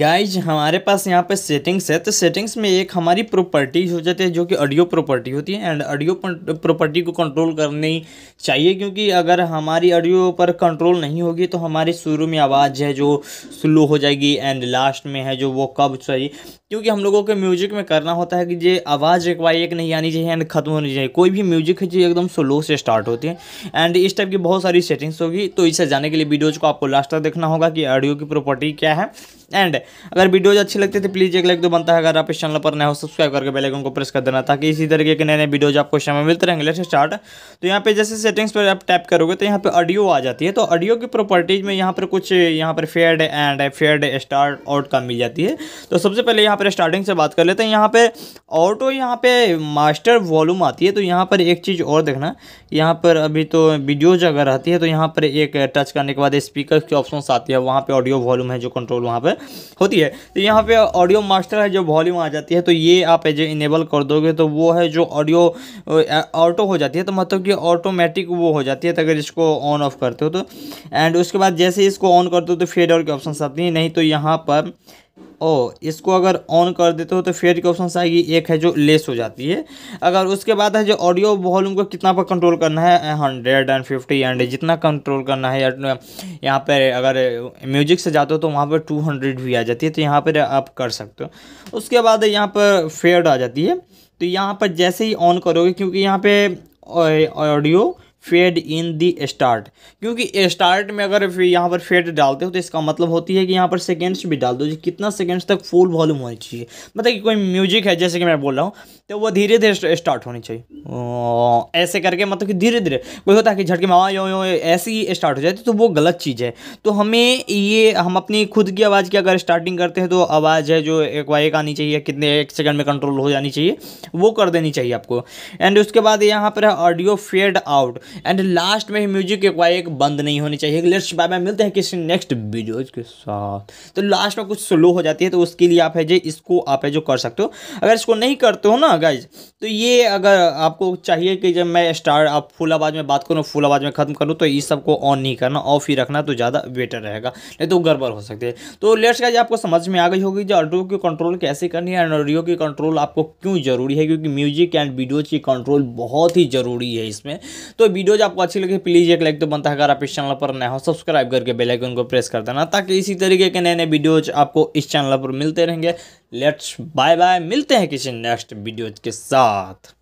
guys हमारे पास यहाँ पे सेटिंग्स है तो सेटिंग्स में एक हमारी प्रॉपर्टी हो जाती है जो कि ऑडियो प्रॉपर्टी होती है एंड ऑडियो प्रॉपर्टी को कंट्रोल करनी चाहिए क्योंकि अगर हमारी ऑडियो पर कंट्रोल नहीं होगी तो हमारी शुरू में आवाज़ है जो स्लो हो जाएगी एंड लास्ट में है जो वो कब चाहिए क्योंकि हम लोगों के म्यूजिक में करना होता है कि ये आवाज़ एक बार एक नहीं आनी चाहिए एंड ख़त्म होनी चाहिए कोई भी म्यूजिक है जो एकदम स्लो से स्टार्ट होती है एंड इस टाइप की बहुत सारी सेटिंग्स होगी तो इसे जाने के लिए वीडियोज़ को आपको लास्ट तक देखना होगा कि ऑडियो की प्रॉपर्टी क्या है एंड अगर वीडियोज अच्छी लगती तो प्लीज़ एक लाइक तो बनता है अगर आप इस चैनल पर नए हो सब्सक्राइब करके बेल आइकन को प्रेस कर देना ताकि इसी तरीके के नए नए वीडियोज आपको समय मिलते रहेंगे लेट्स स्टार्ट तो यहाँ पे जैसे सेटिंग्स पर आप टैप करोगे तो यहाँ पे ऑडियो आ जाती है तो ऑडियो की प्रॉपर्टीज में यहाँ पर कुछ यहाँ पर fade and fade start out का मिल जाती है तो सबसे पहले यहाँ पर स्टार्टिंग से बात कर लेते हैं यहाँ पे ऑटो तो यहाँ पे मास्टर वॉल्यूम आती है तो यहाँ पर एक चीज़ और देखना यहाँ पर अभी तो वीडियोज अगर रहती है तो यहाँ पर एक टच करने के बाद स्पीकर के ऑप्शन आती है वहाँ पे ऑडियो वॉल्यूम है जो कंट्रोल वहाँ पर होती है तो यहाँ पे ऑडियो मास्टर है जो वॉल्यूम आ जाती है तो ये आप जो इनेबल कर दोगे तो वो है जो ऑडियो ऑटो हो जाती है तो मतलब कि ऑटोमेटिक वो हो जाती है तो अगर इसको ऑन ऑफ करते हो तो एंड उसके बाद जैसे इसको ऑन करते हो तो फेड और के ऑप्शन आती हैं नहीं तो यहाँ पर ओ इसको अगर ऑन कर देते हो तो फेड की ऑप्शन आएगी एक है जो लेस हो जाती है अगर उसके बाद है जो ऑडियो वॉल्यूम को कितना पर कंट्रोल करना है हंड्रेड एंड फिफ्टी एंड जितना कंट्रोल करना है यहाँ पर अगर म्यूजिक से जाते हो तो वहाँ पर टू हंड्रेड भी आ जाती है तो यहाँ पर आप कर सकते हो उसके बाद यहाँ पर फेड आ जाती है तो यहाँ पर जैसे ही ऑन करोगे क्योंकि यहाँ पे audio fade in the start क्योंकि स्टार्ट में अगर यहाँ पर फेड डालते हो तो इसका मतलब होती है कि यहाँ पर सेकेंड्स भी डाल दो जी कितना सेकेंड्स तक फुल वॉल्यूम होनी चाहिए मतलब कि कोई म्यूजिक है जैसे कि मैं बोल रहा हूँ तो वो धीरे धीरे स्टार्ट होनी चाहिए ऐसे करके मतलब कि धीरे धीरे कोई होता है कि झटके मावा यो ऐसे ही स्टार्ट हो जाती तो, तो वो गलत चीज़ है तो हमें ये हम अपनी खुद की आवाज़ की अगर स्टार्टिंग करते हैं तो आवाज़ है जो एक वाई आनी चाहिए कितने एक सेकेंड में कंट्रोल हो जानी चाहिए वो कर देनी चाहिए आपको एंड उसके बाद यहाँ पर है audio fade out and last में ही म्यूजिक एक बंद नहीं होनी चाहिए लेट्स बाय बाय मिलते हैं किसी नेक्स्ट वीडियो के साथ तो लास्ट में कुछ स्लो हो जाती है तो उसके लिए आप है जो इसको आप है जो कर सकते हो अगर इसको नहीं करते हो ना गाइज तो ये अगर आपको चाहिए कि जब मैं स्टार आप फुल आवाज़ में बात करूँ फुल आवाज़ में ख़त्म करूँ तो इस सबको ऑन नहीं करना ऑफ ही रखना तो ज़्यादा बेटर रहेगा नहीं तो गड़बड़ हो सकती है तो लेट्स गाइज आपको समझ में आ गई होगी जो ऑडियो की कंट्रोल कैसे करनी है ऑडियो की कंट्रोल आपको क्यों ज़रूरी है क्योंकि म्यूजिक एंड वीडियोज़ की कंट्रोल बहुत ही ज़रूरी है इसमें तो वीडियोज आपको अच्छी लगे प्लीज़ एक लाइक तो बनता है अगर आप इस चैनल पर नए हो सब्सक्राइब करके बेलाइकन को प्रेस कर देना ताकि इसी तरीके के नए नए वीडियोज आपको इस चैनल पर मिलते रहेंगे लेट्स बाय बाय मिलते हैं किसी नेक्स्ट वीडियोज के साथ